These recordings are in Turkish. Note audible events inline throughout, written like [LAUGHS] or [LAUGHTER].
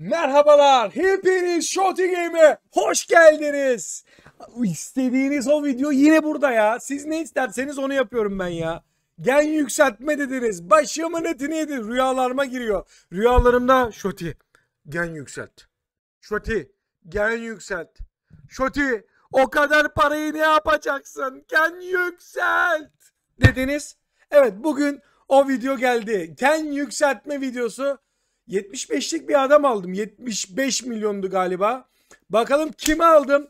Merhabalar, hepiniz Shoti Game'e hoş geldiniz. İstediğiniz o video yine burada ya. Siz ne isterseniz onu yapıyorum ben ya. Gen yükseltme dediniz, başımın eti neydi? Rüyalarıma giriyor. Rüyalarımda Shoti, gen yükselt. Shoti, gen yükselt. Shoti, o kadar parayı ne yapacaksın? Gen yükselt dediniz. Evet, bugün o video geldi. Gen yükseltme videosu 75'lik bir adam aldım. 75 milyondu galiba. Bakalım kimi aldım?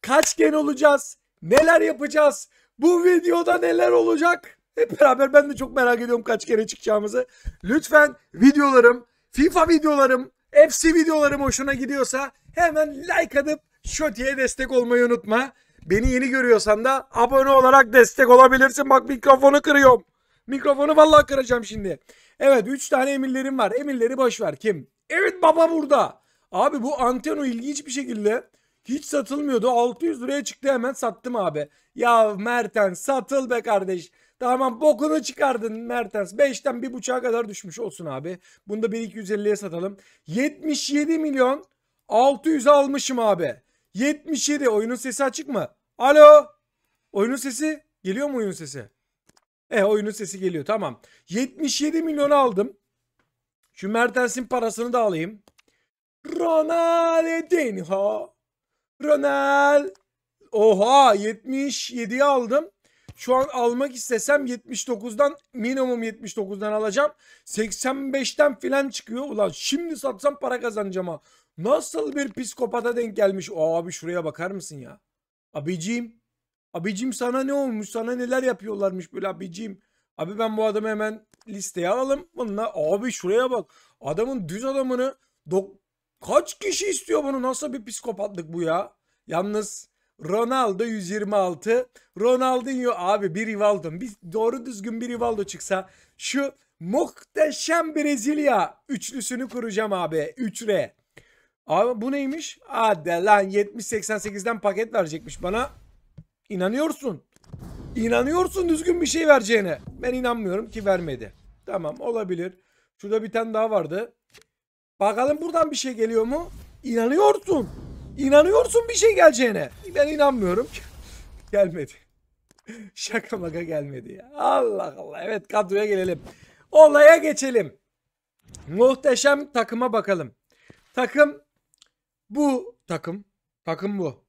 Kaç gen olacağız? Neler yapacağız? Bu videoda neler olacak? Hep beraber ben de çok merak ediyorum kaç kere çıkacağımızı. Lütfen videolarım, FIFA videolarım, FC videolarım hoşuna gidiyorsa hemen like atıp Şoti'ye destek olmayı unutma. Beni yeni görüyorsan da abone olarak destek olabilirsin. Bak mikrofonu kırıyorum. Mikrofonu vallahi kıracağım şimdi. Evet 3 tane emirlerim var. Emirleri boş ver. Kim? Evet baba burada. Abi bu anteno ilginç bir şekilde hiç satılmıyordu. 600 liraya çıktı hemen sattım abi. Ya Mertens satıl be kardeş. Tamam bokunu çıkardın Mertens. 5'ten 1.5'a kadar düşmüş olsun abi. Bunu da 1.250'ye satalım. 77 milyon 600 almışım abi. 77 oyunun sesi açık mı? Alo. Oyunun sesi geliyor mu oyunun sesi? E oyunun sesi geliyor tamam. 77 milyon aldım. Şu Mertens'in parasını da alayım. Ronaldinho. Ronald. Oha 77'yi aldım. Şu an almak istesem 79'dan minimum 79'dan alacağım. 85'ten filan çıkıyor. Ulan şimdi satsam para kazanacağım ha. Nasıl bir psikopata denk gelmiş. O abi şuraya bakar mısın ya? Abiciğim Abicim sana ne olmuş? Sana neler yapıyorlarmış böyle abicim? Abi ben bu adamı hemen listeye alalım. Bununla abi şuraya bak. Adamın düz adamını kaç kişi istiyor bunu? Nasıl bir psikopatlık bu ya? Yalnız Ronaldo 126. Ronaldinho abi bir Rivaldo. Bir doğru düzgün bir Rivaldo çıksa şu muhteşem Brezilya üçlüsünü kuracağım abi. 3R. Abi bu neymiş? Hadi lan 70-88'den paket verecekmiş bana. İnanıyorsun. İnanıyorsun düzgün bir şey vereceğine. Ben inanmıyorum ki vermedi. Tamam olabilir. Şurada bir tane daha vardı. Bakalım buradan bir şey geliyor mu? İnanıyorsun. İnanıyorsun bir şey geleceğine. Ben inanmıyorum. ki [LAUGHS] gelmedi. [LAUGHS] Şaka maka gelmedi ya. Allah Allah. Evet kadroya gelelim. Olaya geçelim. Muhteşem takıma bakalım. Takım bu takım. Takım bu.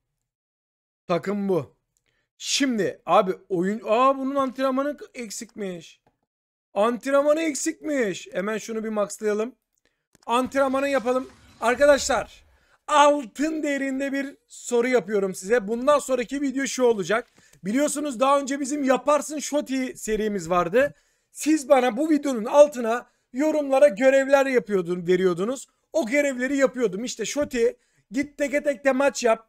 Takım bu. Şimdi abi oyun... Aa bunun antrenmanı eksikmiş. Antrenmanı eksikmiş. Hemen şunu bir maxlayalım. Antrenmanı yapalım. Arkadaşlar altın değerinde bir soru yapıyorum size. Bundan sonraki video şu olacak. Biliyorsunuz daha önce bizim Yaparsın Shoti serimiz vardı. Siz bana bu videonun altına yorumlara görevler yapıyordun, veriyordunuz. O görevleri yapıyordum. İşte Shoti git teke tek de maç yap.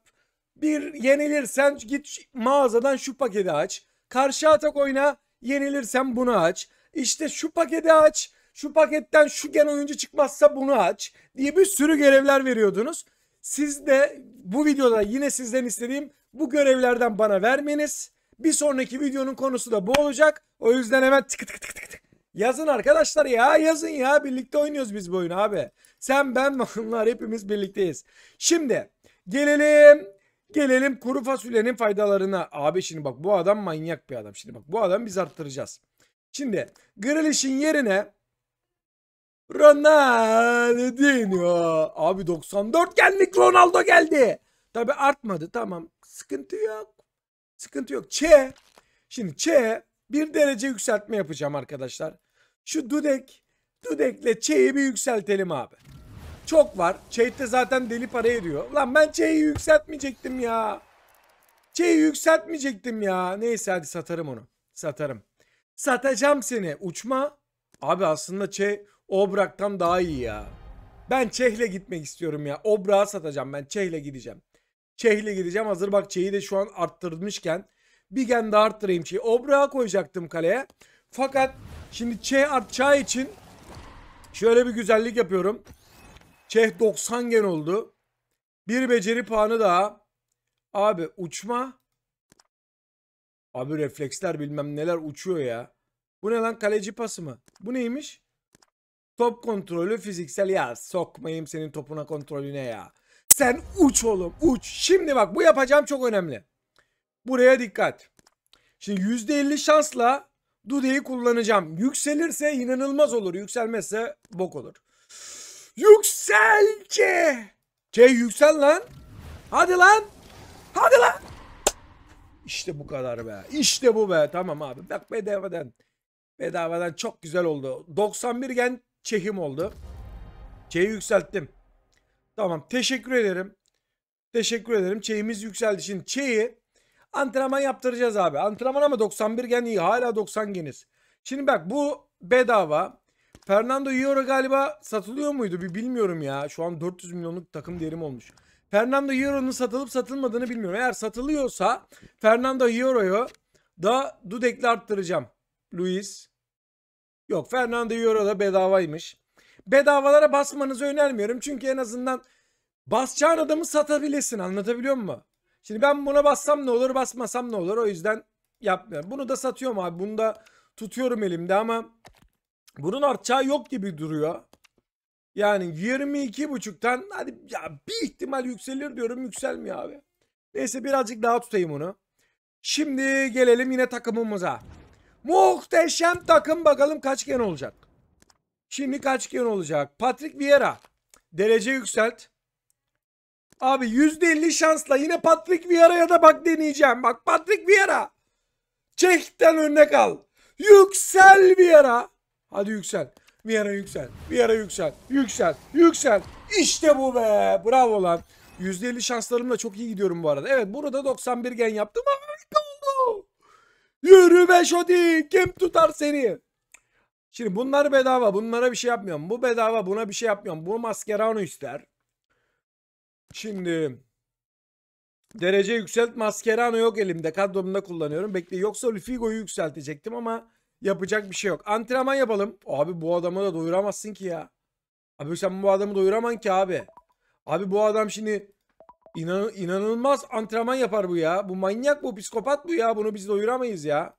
Bir yenilirsen git mağazadan şu paketi aç. Karşı atak oyna. Yenilirsen bunu aç. İşte şu paketi aç. Şu paketten şu gen oyuncu çıkmazsa bunu aç diye bir sürü görevler veriyordunuz. Siz de bu videoda yine sizden istediğim bu görevlerden bana vermeniz. Bir sonraki videonun konusu da bu olacak. O yüzden hemen tık tık tık tık tık. Yazın arkadaşlar ya yazın ya birlikte oynuyoruz biz bu oyunu abi. Sen ben onlar hepimiz birlikteyiz. Şimdi gelelim Gelelim kuru fasulyenin faydalarına. Abi şimdi bak bu adam manyak bir adam. Şimdi bak bu adamı biz arttıracağız. Şimdi Grealish'in yerine Ronaldinho. Abi 94 genlik Ronaldo geldi. Tabi artmadı tamam. Sıkıntı yok. Sıkıntı yok. Ç. Şimdi Ç bir derece yükseltme yapacağım arkadaşlar. Şu Dudek. Dudek'le Ç'yi bir yükseltelim abi çok var. Chatte zaten deli para ediyor. Lan ben Ç'yi yükseltmeyecektim ya. Ç'yi yükseltmeyecektim ya. Neyse hadi satarım onu. Satarım. Satacağım seni. Uçma. Abi aslında Ç Obrak'tan daha iyi ya. Ben Çeh'le gitmek istiyorum ya. Obrak'a satacağım ben. Çeh'le gideceğim. Çeh'le gideceğim. Hazır bak Çeh'i de şu an arttırmışken bir gen daha arttırayım şeyi. Obrak'a koyacaktım kaleye. Fakat şimdi Ç artacağı için şöyle bir güzellik yapıyorum. Çeh 90 gen oldu. Bir beceri puanı daha. Abi uçma. Abi refleksler bilmem neler uçuyor ya. Bu ne lan kaleci pası mı? Bu neymiş? Top kontrolü fiziksel ya. Sokmayayım senin topuna kontrolüne ya. Sen uç oğlum uç. Şimdi bak bu yapacağım çok önemli. Buraya dikkat. Şimdi %50 şansla Dude'yi kullanacağım. Yükselirse inanılmaz olur. Yükselmezse bok olur. Yüksel C. Şey, C yüksel lan. Hadi lan. Hadi lan. İşte bu kadar be. İşte bu be. Tamam abi. Bak bedavadan. Bedavadan çok güzel oldu. 91 gen çehim oldu. Çeyi yükselttim. Tamam. Teşekkür ederim. Teşekkür ederim. Çeyimiz yükseldi. Şimdi çeyi antrenman yaptıracağız abi. Antrenman ama 91 gen iyi. Hala 90 geniz. Şimdi bak bu bedava. Fernando Hierro galiba satılıyor muydu? Bir bilmiyorum ya. Şu an 400 milyonluk takım değerim olmuş. Fernando Hierro'nun satılıp satılmadığını bilmiyorum. Eğer satılıyorsa Fernando Hierro'yu da Dudek'le arttıracağım. Luis. Yok Fernando Hierro da bedavaymış. Bedavalara basmanızı önermiyorum. Çünkü en azından basacağın adamı satabilesin. Anlatabiliyor muyum? Şimdi ben buna bassam ne olur basmasam ne olur. O yüzden yapmıyorum. Bunu da satıyorum abi. Bunu da tutuyorum elimde ama bunun artacağı yok gibi duruyor. Yani 22.5'tan hadi ya bir ihtimal yükselir diyorum yükselmiyor abi. Neyse birazcık daha tutayım onu. Şimdi gelelim yine takımımıza. Muhteşem takım bakalım kaç gen olacak. Şimdi kaç gen olacak? Patrick Vieira. Derece yükselt. Abi %50 şansla yine Patrick Vieira'ya da bak deneyeceğim. Bak Patrick Vieira. Çek'ten önüne kal. Yüksel Vieira. Hadi yüksel. Bir ara yüksel. Bir ara yüksel. Yüksel. Yüksel. İşte bu be. Bravo lan. %50 şanslarımla çok iyi gidiyorum bu arada. Evet burada 91 gen yaptım. Harika oldu. Yürü be Şodi. Kim tutar seni? Şimdi bunlar bedava. Bunlara bir şey yapmıyorum. Bu bedava. Buna bir şey yapmıyorum. Bu maskerano ister. Şimdi derece yükselt maskerano yok elimde. Kadromda kullanıyorum. Bekle. Yoksa Lufigo'yu yükseltecektim ama Yapacak bir şey yok. Antrenman yapalım. Abi bu adamı da doyuramazsın ki ya. Abi sen bu adamı doyuraman ki abi. Abi bu adam şimdi inan inanılmaz antrenman yapar bu ya. Bu manyak bu psikopat bu ya. Bunu biz doyuramayız ya.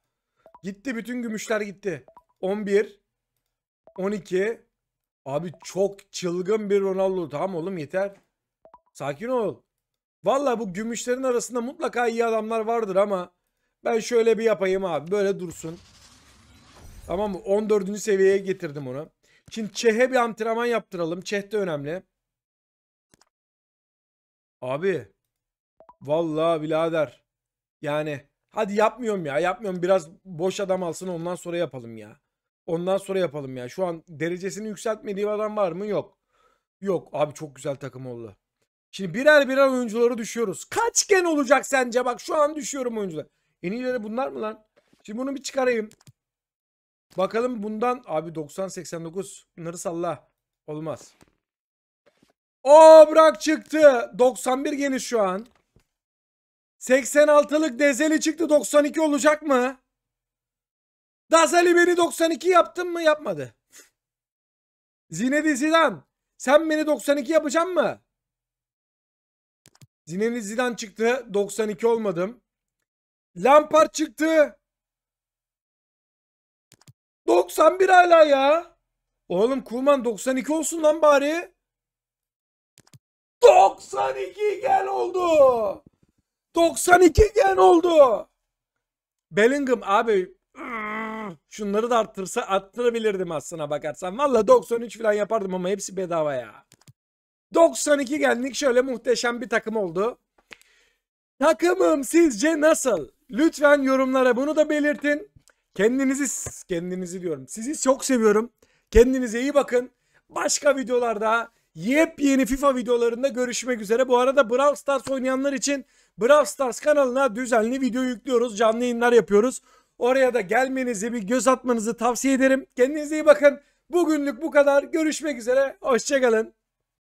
Gitti bütün gümüşler gitti. 11 12 Abi çok çılgın bir Ronaldo. Tamam oğlum yeter. Sakin ol. Valla bu gümüşlerin arasında mutlaka iyi adamlar vardır ama ben şöyle bir yapayım abi. Böyle dursun. Tamam mı? 14. seviyeye getirdim onu. Şimdi Çeh'e bir antrenman yaptıralım. Çeh de önemli. Abi. Vallahi birader. Yani hadi yapmıyorum ya. Yapmıyorum. Biraz boş adam alsın ondan sonra yapalım ya. Ondan sonra yapalım ya. Şu an derecesini yükseltmediği adam var mı? Yok. Yok. Abi çok güzel takım oldu. Şimdi birer birer oyuncuları düşüyoruz. Kaç gen olacak sence? Bak şu an düşüyorum oyuncular. En iyileri bunlar mı lan? Şimdi bunu bir çıkarayım. Bakalım bundan abi 90-89 bunları salla. Olmaz. O bırak çıktı. 91 geniş şu an. 86'lık Dezeli çıktı. 92 olacak mı? Dazeli beni 92 yaptın mı? Yapmadı. Zinedine Zidane. Sen beni 92 yapacaksın mı? Zinedine Zidane çıktı. 92 olmadım. Lampard çıktı. 91 hala ya. Oğlum Kuman 92 olsun lan bari. 92 gen oldu. 92 gen oldu. Bellingham abi şunları da arttırsa arttırabilirdim aslına bakarsan. Valla 93 falan yapardım ama hepsi bedava ya. 92 genlik şöyle muhteşem bir takım oldu. Takımım sizce nasıl? Lütfen yorumlara bunu da belirtin. Kendinizi kendinizi diyorum. Sizi çok seviyorum. Kendinize iyi bakın. Başka videolarda yepyeni FIFA videolarında görüşmek üzere. Bu arada Brawl Stars oynayanlar için Brawl Stars kanalına düzenli video yüklüyoruz. Canlı yayınlar yapıyoruz. Oraya da gelmenizi bir göz atmanızı tavsiye ederim. Kendinize iyi bakın. Bugünlük bu kadar. Görüşmek üzere. Hoşçakalın.